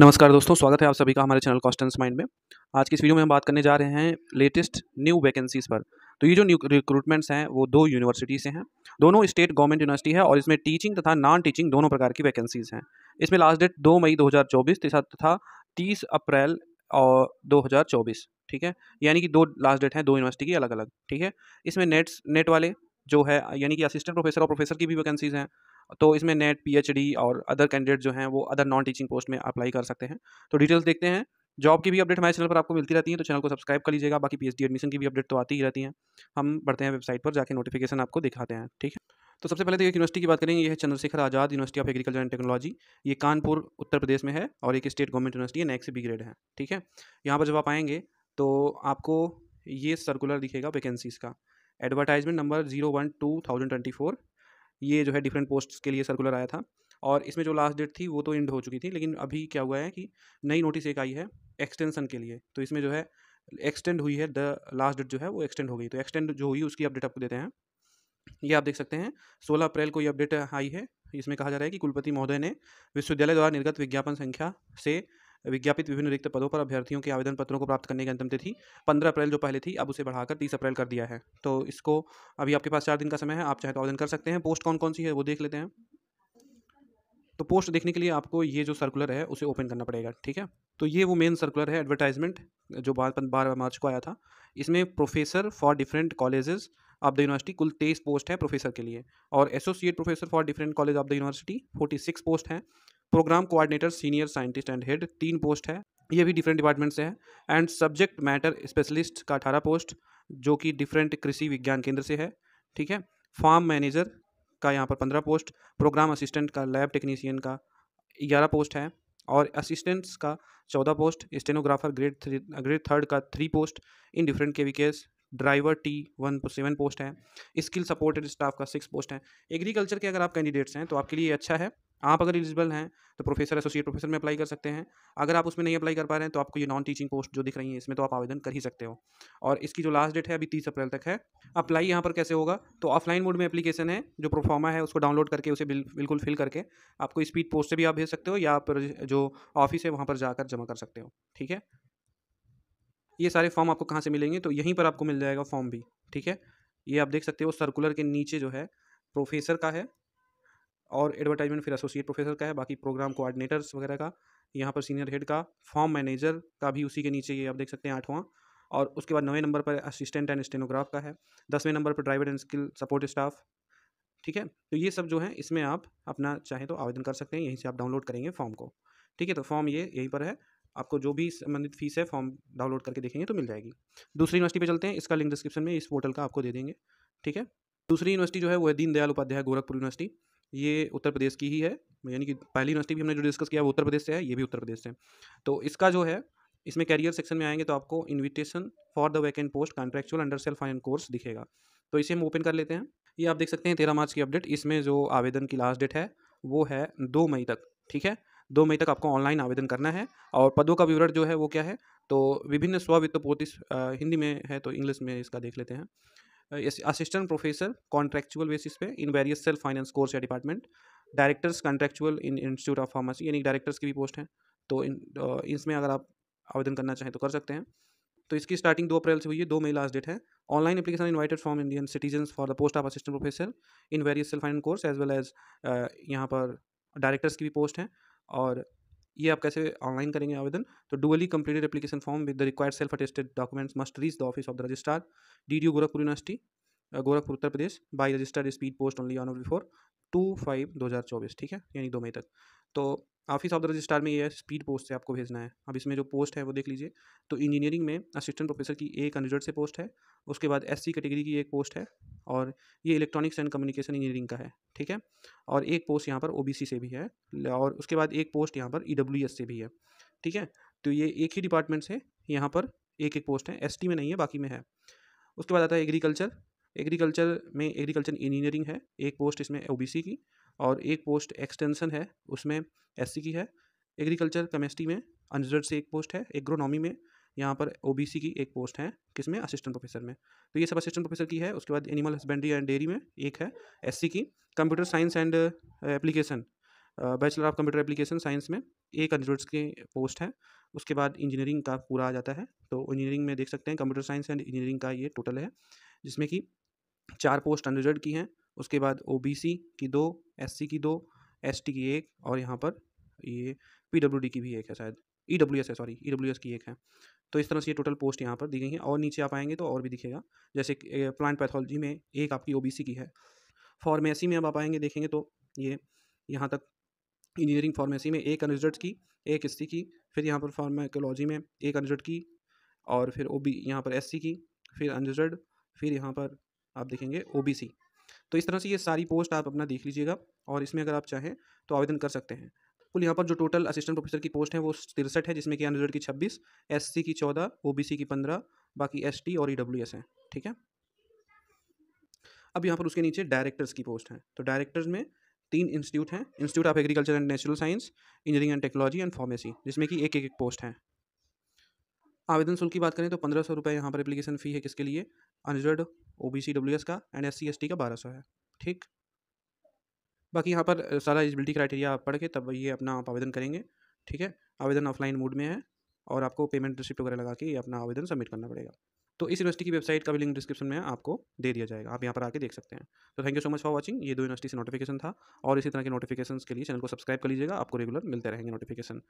नमस्कार दोस्तों स्वागत है आप सभी का हमारे चैनल कॉस्टेंस माइंड में आज की इस वीडियो में हम बात करने जा रहे हैं लेटेस्ट न्यू वैकेंसीज़ पर तो ये जो न्यू रिक्रूटमेंट्स हैं वो दो यूनिवर्सिटी से हैं दोनों स्टेट गवर्नमेंट यूनिवर्सिटी है और इसमें टीचिंग तथा नॉन टीचिंग दोनों प्रकार की वैकेंसीज़ हैं इसमें लास्ट डेट दो मई दो हज़ार तथा तीस अप्रैल और दो ठीक है यानी कि दो लास्ट डेट हैं दो यूनिवर्सिटी की अलग अलग ठीक है इसमें नेट्स नेट वाले जो है यानी कि असिस्टेंट प्रोफेसर और प्रोफेसर की भी वैकेंसीज हैं तो इसमें नेट पीएचडी और अदर कैंडिडेट जो हैं वो अदर नॉन टीचिंग पोस्ट में अप्लाई कर सकते हैं तो डिटेल्स देखते हैं जॉब की भी अपडेट हमारे चैनल पर आपको मिलती रहती है तो चैनल को सब्सक्राइब कर लीजिएगा बाकी पी एडमिशन की भी अपडेट तो आती ही रहती हैं हम बढ़ते हैं वेबसाइट पर जाकर नोटिफिकेशन आपको दिखाते हैं ठीक है तो सबसे पहले तो एक यूनिवर्सिटी की बात करेंगे ये है Chandrashekhar Azad university of agriculture and technology ये कानपुर उत्तर प्रदेश में है और एक स्टेट गवर्नमेंट यूनिवर्सिटी है नेक्स्ट बी ग्रेड है ठीक है यहाँ पर जब आप आएंगे तो आपको ये सर्कुलर दिखेगा वैकेंसीज़ का advertisement number zero one two thousand twenty four ये जो है डिफरेंट पोस्ट के लिए सर्कुलर आया था और इसमें जो लास्ट डेट थी वो तो इंड हो चुकी थी लेकिन अभी क्या हुआ है कि नई नोटिस एक आई है एक्सटेंशन के लिए तो इसमें जो है एक्सटेंड हुई है द लास्ट डेट जो है वो एक्सटेंड हो गई तो एक्सटेंड जो हुई उसकी अपडेट आपको देते हैं ये आप देख सकते हैं सोलह अप्रैल को ये अपडेट आई है इसमें कहा जा रहा है कि कुलपति महोदय ने विश्वविद्यालय द्वारा निर्गत विज्ञापन संख्या से विज्ञापित विभिन्न रिक्त पदों पर अभ्यर्थियों के आवेदन पत्रों को प्राप्त करने की अंतिम तिथि पंद्रह अप्रैल जो पहले थी अब उसे बढ़ाकर तीस अप्रैल कर दिया है तो इसको अभी आपके पास चार दिन का समय है आप चाहे तो आवेदन कर सकते हैं पोस्ट कौन कौन सी है वो देख लेते हैं तो पोस्ट देखने के लिए आपको ये जो सर्कुलर है उसे ओपन करना पड़ेगा ठीक है तो ये वो मेन सर्कुलर है एडवर्टाइजमेंट जो बारह मार्च को आया था इसमें professor for different colleges of the university कुल तेईस पोस्ट है प्रोफेसर के लिए और associate professor for different college of the university forty six post हैं program coordinator senior scientist and head तीन पोस्ट है ये भी डिफरेंट डिपार्टमेंट से है एंड सब्जेक्ट मैटर स्पेशलिस्ट का अठारह पोस्ट जो कि डिफरेंट कृषि विज्ञान केंद्र से है ठीक है फार्म मैनेजर का यहाँ पर पंद्रह पोस्ट प्रोग्राम असिस्टेंट का लैब टेक्नीसियन का ग्यारह पोस्ट है और असिस्टेंट्स का चौदह post stenographer grade three grade third का three post in different K V Ks driver T one seven post है स्किल सपोर्टेड स्टाफ का सिक्स पोस्ट है एग्रीकल्चर के अगर आप कैंडिडेट्स हैं तो आपके लिए अच्छा है आप अगर एलिजिबल हैं तो प्रोफेसर एसोसिएट प्रोफेसर में अप्लाई कर सकते हैं अगर आप उसमें नहीं अप्लाई कर पा रहे हैं तो आपको ये नॉन टीचिंग पोस्ट जो दिख रही है इसमें तो आप आवेदन कर ही सकते हो और इसकी जो लास्ट डेट है अभी तीस अप्रैल तक है अप्लाई यहाँ पर कैसे होगा तो ऑफलाइन मोड में अप्लीकेशन है जो प्रोफॉर्मा है उसको डाउनलोड करके उसे बिल्कुल फिल करके आपको स्पीड पोस्ट से भी आप भेज सकते हो या आप जो ऑफिस है वहाँ पर जाकर जमा कर सकते हो ठीक है ये सारे फॉर्म आपको कहाँ से मिलेंगे तो यहीं पर आपको मिल जाएगा फॉर्म भी ठीक है ये आप देख सकते हो सर्कुलर के नीचे जो है प्रोफेसर का है और एडवर्टाइजमेंट फिर एसोसिएट प्रोफेसर का है बाकी प्रोग्राम कोऑर्डिनेटर्स वगैरह का यहाँ पर सीनियर हेड का फॉर्म मैनेजर का भी उसी के नीचे ये आप देख सकते हैं आठवां और उसके बाद नवे नंबर पर असिस्टेंट एंड स्टेनोग्राफ का है दसवें नंबर पर driver and skill support staff ठीक है तो ये सब जो है इसमें आप अपना चाहें तो आवेदन कर सकते हैं यहीं से आप डाउनलोड करेंगे फॉर्म को ठीक है तो फॉर्म ये यहीं पर है आपको जो भी संबंधित फीस है फॉर्म डाउनलोड करके देखेंगे तो मिल जाएगी दूसरी यूनिवर्सिटी पे चलते हैं इसका लिंक डिस्क्रिप्शन में इस पोर्टल का आपको दे देंगे ठीक है दूसरी यूनिवर्सिटी जो है वो है दीनदयाल उपाध्याय गोरखपुर यूनिवर्सिटी ये उत्तर प्रदेश की ही है यानी कि पहली यूनिवर्सिटी भी हमने जो डिस्कस किया वो उत्तर प्रदेश से है ये भी उत्तर प्रदेश से तो इसका जो है इसमें कैरियर सेक्शन में आएंगे तो आपको invitation for the vacant post contractual under self finance course दिखेगा तो इसे हम ओपन कर लेते हैं ये आप देख सकते हैं तेरह मार्च की अपडेट इसमें जो आवेदन की लास्ट डेट है वो है दो मई तक ठीक है दो मई तक आपको ऑनलाइन आवेदन करना है और पदों का विवरण जो है वो क्या है तो विभिन्न स्ववित्त पोत हिंदी में है तो इंग्लिश में इसका देख लेते हैं असिस्टेंट प्रोफेसर कॉन्ट्रेक्चुअल बेसिस पे in various self finance course या department directors contractual in institute of pharmacy यानी डायरेक्टर्स की भी पोस्ट है तो इन इसमें अगर आप आवेदन करना चाहें तो कर सकते हैं तो इसकी स्टार्टिंग दो अप्रैल से हुई है दो मई लास्ट डेट है online application invited from Indian citizen for the post of assistant professor in various self finance course as well as यहाँ पर डायरेक्टर्स की भी पोस्ट है और ये आप कैसे ऑनलाइन करेंगे आवेदन तो duly completed application form with the required self attested documents must reach the office of the registrar D D Gorakhpur university Gorakhpur Uttar Pradesh by registered speed post only on before two five दो हज़ार चौबीस ठीक है यानी दो मई तक तो ऑफिस ऑफ द रजिस्ट्रार में ये है स्पीड पोस्ट से आपको भेजना है अब इसमें जो पोस्ट है वो देख लीजिए तो इंजीनियरिंग में असिस्टेंट प्रोफेसर की एक रिजल्ट से पोस्ट है उसके बाद एससी कैटेगरी की एक पोस्ट है और ये इलेक्ट्रॉनिक्स एंड कम्युनिकेशन इंजीनियरिंग का है ठीक है और एक पोस्ट यहाँ पर ओ से भी है और उसके बाद एक पोस्ट यहाँ पर ई e से भी है ठीक है तो ये एक ही डिपार्टमेंट से यहाँ पर एक एक पोस्ट है एस में नहीं है बाकी में है उसके बाद आता है एग्रीकल्चर एग्रीकल्चर में एग्रीकल्चर इंजीनियरिंग है एक पोस्ट इसमें ओ की और एक पोस्ट एक्सटेंसन है उसमें एस की है एग्रीकल्चर केमिस्ट्री में अनरिजर्व से एक पोस्ट है एग्रोनॉमी में यहाँ पर ओ की एक पोस्ट है किसमें असिस्टेंट प्रोफेसर में तो ये सब असिस्टेंट प्रोफेसर की है उसके बाद एनिमल हस्बेंड्री एंड डेयरी में एक है एस की computer science and application bachelor of computer application science में एक अनजर्ट्स के पोस्ट है उसके बाद इंजीनियरिंग का पूरा आ जाता है तो इंजीनियरिंग में देख सकते हैं कंप्यूटर साइंस एंड इंजीनियरिंग का ये टोटल है जिसमें कि चार पोस्ट अनरिजर्व की हैं उसके बाद ओबीसी की दो एससी की दो एसटी की एक और यहाँ पर ये पीडब्ल्यूडी की भी एक है शायद ईडब्ल्यूएस e है सॉरी ईडब्ल्यूएस e की एक है तो इस तरह से ये टोटल पोस्ट यहाँ पर दी गई हैं और नीचे आप आएंगे तो और भी दिखेगा जैसे प्लांट पैथोलॉजी में एक आपकी ओ की है फार्मेसी में अब आप आएंगे देखेंगे तो ये यहाँ तक इंजीनियरिंग फार्मेसी में एक अनरिजल्ट की एक एस की फिर यहाँ पर फार्माकोलॉजी में एक अनरिजल्ट की और फिर ओ बी यहाँ पर एस की फिर अनरिजल्ट फिर यहाँ पर आप देखेंगे ओ तो इस तरह से ये सारी पोस्ट आप अपना देख लीजिएगा और इसमें अगर आप चाहें तो आवेदन कर सकते हैं कुल यहाँ पर जो टोटल असिस्टेंट प्रोफेसर की पोस्ट है वो तिरसठ है जिसमें कि अनरिजल्ट की छब्बीस एस की चौदह ओ की पंद्रह बाकी एस और ई e हैं ठीक है अब यहाँ पर उसके नीचे डायरेक्टर्स की पोस्ट है तो डायरेक्टर्स में तीन इंस्टीट्यूट हैं institute of agriculture and natural science engineering and technology and pharmacy जिसमें कि एक एक, एक पोस्ट हैं आवेदन शुल्क की बात करें तो पंद्रह सौ रुपये यहाँ पर एप्लीकेशन फ़ी है किसके लिए unreserved O B C W S का and S C S T का बारह सौ है ठीक बाकी यहाँ पर सारा एलिजिबिलिटी क्राइटेरिया आप पढ़ के तब ये अपना आप आवेदन करेंगे ठीक है आवेदन ऑफलाइन मोड में है और आपको पेमेंट रिसिप्ट वगैरह लगा के अपना आवेदन सबमिट करना पड़ेगा तो इस यूनिवर्सिटी की वेबसाइट का भी लिंक डिस्क्रिप्शन में आपको दे दिया जाएगा आप यहाँ पर आके देख सकते हैं तो thank you so much for watching ये दो यूनिवर्सिटी से नोटिफिकेशन था और इसी तरह के नोटिफिकेशन के लिए चैनल को सब्सक्राइब कर लीजिएगा आपको रेगुलर मिलते रहेंगे नोटिफिकेशन